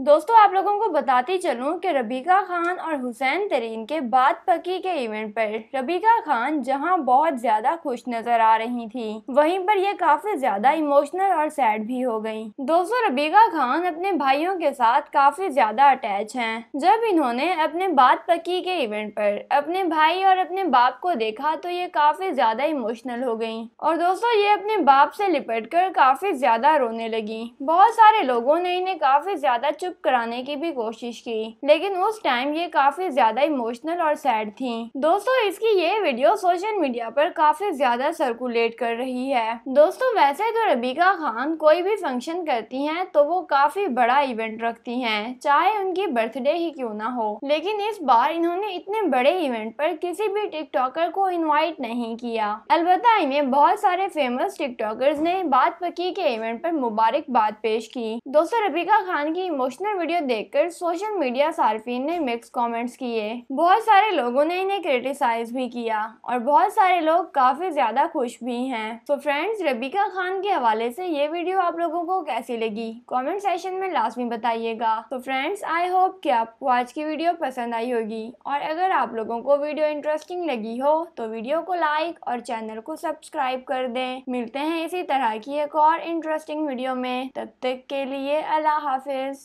दोस्तों आप लोगों को बताती चलूं कि रबीका खान और हुसैन तरीन के बाद पकी के इवेंट पर रबीका खान जहां बहुत ज्यादा खुश नजर आ रही थी वहीं पर यह काफी ज्यादा इमोशनल और सैड भी हो गई दोस्तों रबीका खान अपने भाइयों के साथ काफी ज्यादा अटैच हैं। जब इन्होंने अपने बाद पकी के इवेंट पर अपने भाई और अपने बाप को देखा तो ये काफी ज्यादा इमोशनल हो गयी और दोस्तों ये अपने बाप से लिपट कर काफी ज्यादा रोने लगी बहुत सारे लोगों ने इन्हें काफी ज्यादा चुप कराने की भी कोशिश की लेकिन उस टाइम ये काफी ज्यादा इमोशनल और सैड थी दोस्तों इसकी ये वीडियो सोशल मीडिया पर काफी ज्यादा सर्कुलेट कर रही है दोस्तों वैसे तो रबीका खान कोई भी फंक्शन करती हैं तो वो काफी बड़ा इवेंट रखती हैं चाहे उनकी बर्थडे ही क्यों ना हो लेकिन इस बार इन्होंने इतने बड़े इवेंट पर किसी भी टिकटॉकर को इनवाइट नहीं किया अलबत्ता इन्हें बहुत सारे फेमस टिकटॉकर्स ने बात पकी के इवेंट पर मुबारकबाद पेश की दोस्तों रबीका खान की इमोशन इमोशनल वीडियो देखकर सोशल मीडिया सार्फिन ने मिक्स कमेंट्स किए बहुत सारे लोगों ने इन्हें क्रिटिसाइज भी किया और बहुत सारे लोग काफी ज्यादा खुश भी हैं तो फ्रेंड्स रबीका खान के हवाले से ये वीडियो आप लोगों को कैसी लगी कमेंट सेशन में लाजमी बताइएगा तो फ्रेंड्स आई होप की आपको आज की वीडियो पसंद आई होगी और अगर आप लोगों को वीडियो इंटरेस्टिंग लगी हो तो वीडियो को लाइक और चैनल को सब्सक्राइब कर दे मिलते हैं इसी तरह की एक और इंटरेस्टिंग वीडियो में तब तक के लिए अल्लाह हाफिज